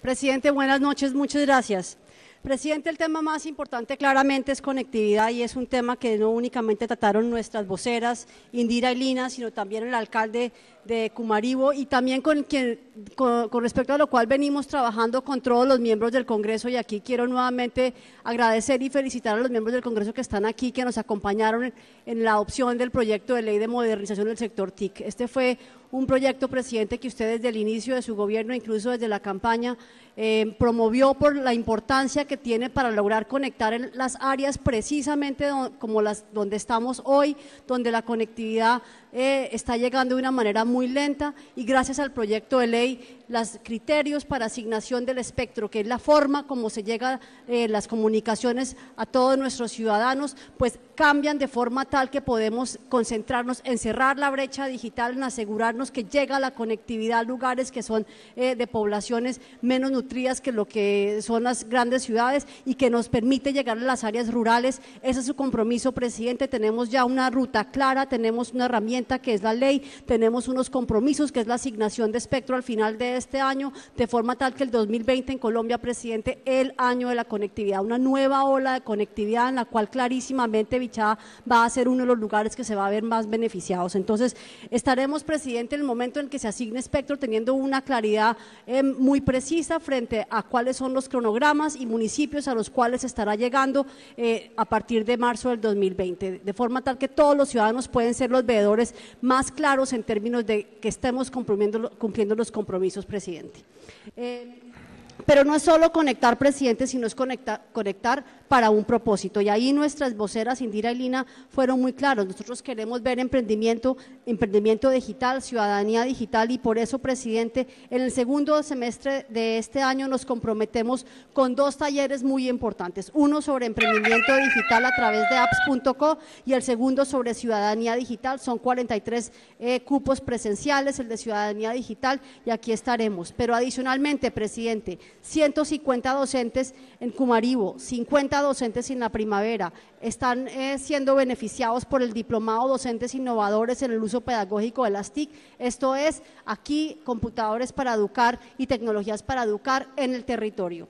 Presidente, buenas noches, muchas gracias. Presidente, el tema más importante claramente es conectividad y es un tema que no únicamente trataron nuestras voceras, Indira y Lina, sino también el alcalde de Cumaribo y también con, con, respecto a lo cual venimos trabajando con todos los miembros del Congreso y aquí quiero nuevamente agradecer y felicitar a los miembros del Congreso que están aquí, que nos acompañaron en, la opción del proyecto de ley de modernización del sector TIC. Este fue un proyecto, presidente, que usted desde el inicio de su gobierno, incluso desde la campaña, eh, promovió por la importancia que tiene para lograr conectar en las áreas precisamente como las donde estamos hoy, donde la conectividad eh, está llegando de una manera muy muy lenta y gracias al proyecto de ley, los criterios para asignación del espectro, que es la forma como se llega eh, las comunicaciones a todos nuestros ciudadanos, pues cambian de forma tal que podemos concentrarnos en cerrar la brecha digital, en asegurarnos que llega la conectividad a lugares que son eh, de poblaciones menos nutridas que lo que son las grandes ciudades y que nos permite llegar a las áreas rurales. Ese es su compromiso, presidente. Tenemos ya una ruta clara, tenemos una herramienta que es la ley, tenemos unos compromisos, que es la asignación de espectro al final de este año, de forma tal que el 2020 en Colombia, presidente, el año de la conectividad, una nueva ola de conectividad en la cual clarísimamente Vichada va a ser uno de los lugares que se va a ver más beneficiados. Entonces, estaremos, presidente, en el momento en que se asigne espectro, teniendo una claridad eh, muy precisa frente a cuáles son los cronogramas y municipios a los cuales estará llegando eh, a partir de marzo del 2020, de forma tal que todos los ciudadanos pueden ser los veedores más claros en términos de que, estemos cumpliendo, cumpliendo, los compromisos, presidente. Eh, pero no es solo conectar presidente, sino es conectar, para un propósito. Y ahí nuestras voceras, Indira y Lina, fueron muy claros. Nosotros queremos ver emprendimiento, emprendimiento digital, ciudadanía digital, y por eso, presidente, en el segundo semestre de este año nos comprometemos con dos talleres muy importantes. Uno sobre emprendimiento digital a través de apps.co y el segundo sobre ciudadanía digital. Son 43 eh, cupos presenciales, el de ciudadanía digital, y aquí estaremos. Pero adicionalmente, presidente, 150 docentes en Cumaribo, 50 docentes en la primavera. Están eh, siendo beneficiados por el diplomado Docentes Innovadores en el Uso Pedagógico de las TIC. Esto es aquí computadores para educar y tecnologías para educar en el territorio.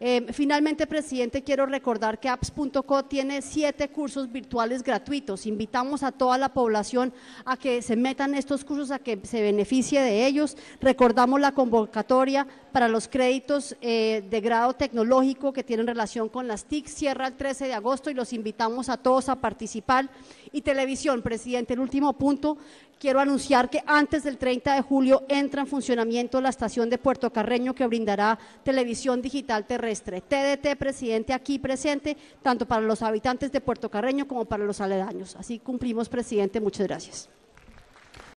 Eh, finalmente, presidente, quiero recordar que apps.co tiene siete cursos virtuales gratuitos. Invitamos a toda la población a que se metan estos cursos, a que se beneficie de ellos. Recordamos la convocatoria para los créditos eh, de grado tecnológico que tienen relación con las TIC. Cierra el 13 de agosto y los invitamos a todos a participar. Y televisión, presidente, el último punto, quiero anunciar que antes del 30 de julio entra en funcionamiento la estación de Puerto Carreño que brindará televisión digital terrestre. TDT, presidente, aquí presente, tanto para los habitantes de Puerto Carreño como para los aledaños. Así cumplimos, presidente. Muchas gracias.